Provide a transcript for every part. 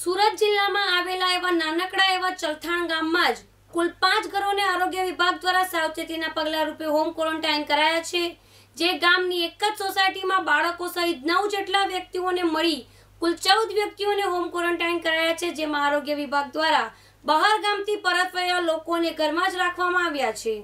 સુરત જિલ્લામાં આવેલા એવા નાનકડા એવા ચલથાણ ગામમાં જ કુલ પાંચ ઘરોને આરોગ્ય વિભાગ દ્વારા સાવચેતીના પગલા રૂપે હોમ ક્વોરન્ટાઇન કરાયા છે જે ગામની એક જ સોસાયટીમાં બાળકો સહિત નવ જેટલા વ્યક્તિઓને મળી કુલ ચૌદ વ્યક્તિઓને હોમ ક્વોરન્ટાઇન કરાયા છે જેમાં આરોગ્ય વિભાગ દ્વારા બહાર ગામથી પરત ફર્યા લોકોને ઘરમાં જ રાખવામાં આવ્યા છે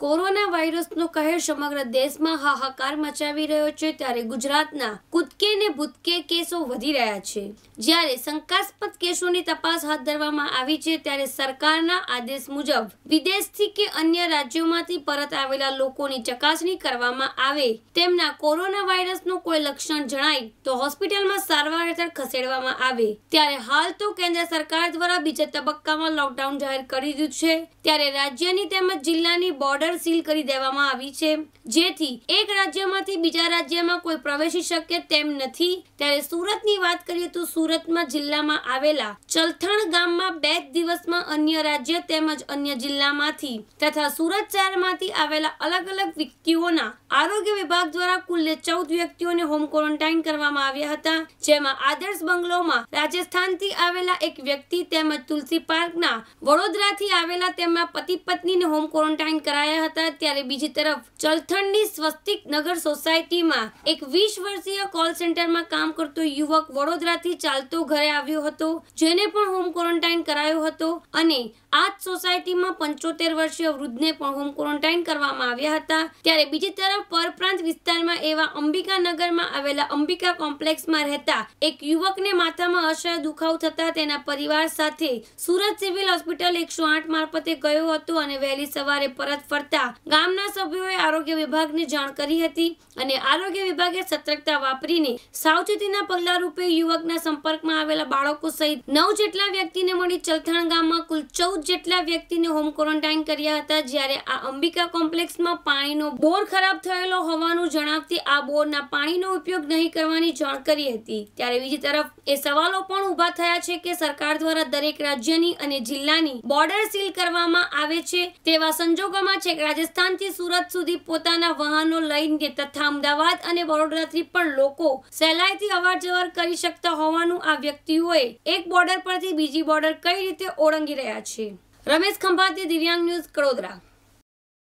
કોરોના વાયરસનો કહેર સમગ્ર દેશમાં હાહાકાર મચાવી રહ્યો છે ત્યારે ગુજરાતના કૂદકે ને ભૂતકે કેસો વધી રહ્યા છે જ્યારે શંકાસ્પદ કેસોની તપાસ હાથ ધરવામાં આવી છે ત્યારે સરકારના આદેશ મુજબ વિદેશથી કે અન્ય રાજ્યોમાંથી પરત આવેલા લોકોની ચકાસણી કરવામાં આવે તેમના કોરોના વાયરસનું કોઈ લક્ષણ જણાય તો હોસ્પિટલમાં સારવાર હેઠળ ખસેડવામાં આવે ત્યારે હાલ તો કેન્દ્ર સરકાર દ્વારા બીજા તબક્કામાં લોકડાઉન જાહેર કરી દીધું છે ત્યારે રાજ્યની તેમજ જિલ્લાની બોર્ડર બોર્ડર સીલ કરી દેવામાં આવી છે જેથી એક રાજ્યમાંથી બીજા રાજ્યમાં કોઈ પ્રવેશી શકે તેમ નથી ત્યારે સુરતની વાત કરીએ તો સુરતમાં જિલ્લામાં આવેલા ચલથણ ગામમાં બે દિવસમાં અન્ય રાજ્ય તેમજ અન્ય જિલ્લામાંથી તથા સુરત શહેરમાંથી આવેલા અલગ અલગ વ્યક્તિઓના આરોગ્ય વિભાગ દ્વારા કુલ ચૌદ વ્યક્તિઓને હોમ ક્વોરન્ટાઇન કરવામાં આવ્યા હતા જેમાં આદર્શ બંગલોમાં રાજસ્થાનથી આવેલા એક વ્યક્તિ તેમજ તુલસી પાર્કના વડોદરાથી આવેલા તેમના પતિ પત્નીને હોમ ક્વોરન્ટાઇન કરાયા હતા ત્યારે બીજી તરફ ચલથણની સ્વસ્તિક નગર સોસાયટીમાં એક વીસ વર્ષીય કોલ સેન્ટરમાં કામ કરતો યુવક વડોદરાથી ચાલતો ઘરે આવ્યો હતો જેને પણ હોમ ક્વોરન્ટાઇન કરાયો હતો અને આ જ સોસાયટીમાં પંચોતેર વર્ષીય વૃદ્ધને પણ હોમ ક્વોરન્ટાઇન કરવામાં આવ્યા હતા ત્યારે બીજી તરફ જિલ્લાના પરપ્રાંત વિસ્તારમાં એવા અંબિકાનગરમાં આવેલા અંબિકા કોમ્પ્લેક્સમાં રહેતા એક યુવકને માથામાં અસહ્ય દુખાવ થતા તેના પરિવાર સાથે સુરત સિવિલ હોસ્પિટલ એકસો મારફતે ગયો હતો અને વહેલી સવારે પરત ફરતા ગામના સભ્યોએ આરોગ્ય વિભાગને જાણ કરી હતી અને આરોગ્ય વિભાગે સતર્કતા વાપરીને સાવચેતીના પગલા રૂપે યુવકના સંપર્કમાં આવેલા બાળકો સહિત નવ જેટલા વ્યક્તિને મળી ચલથાણ ગામમાં કુલ ચૌદ જેટલા વ્યક્તિને હોમ ક્વોરન્ટાઇન કર્યા હતા જ્યારે આ અંબિકા કોમ્પ્લેક્સમાં પાણીનો બોર ખરાબ થયેલો હોવાનું જણાવતી આ બોરના પાણીનો ઉપયોગ નહીં કરવાની જાણ કરી હતી ત્યારે બીજી તરફ એ સવાલો પણ ઊભા થયા છે કે સરકાર દ્વારા દરેક રાજ્યની અને જિલ્લાની બોર્ડર સીલ કરવામાં આવે છે તેવા સંજોગોમાં છેક રાજસ્થાનથી સુરત સુધી પોતાના વાહનો લઈને તથા અમદાવાદ અને વડોદરાથી પણ લોકો સહેલાઈથી અવર જવર કરી શકતા હોવાનું આ વ્યક્તિઓએ એક બોર્ડર પરથી બીજી બોર્ડર કઈ રીતે ઓળંગી રહ્યા છે રમેશ ખંભાતી દિવ્યાંગ ન્યૂઝ કડોદરા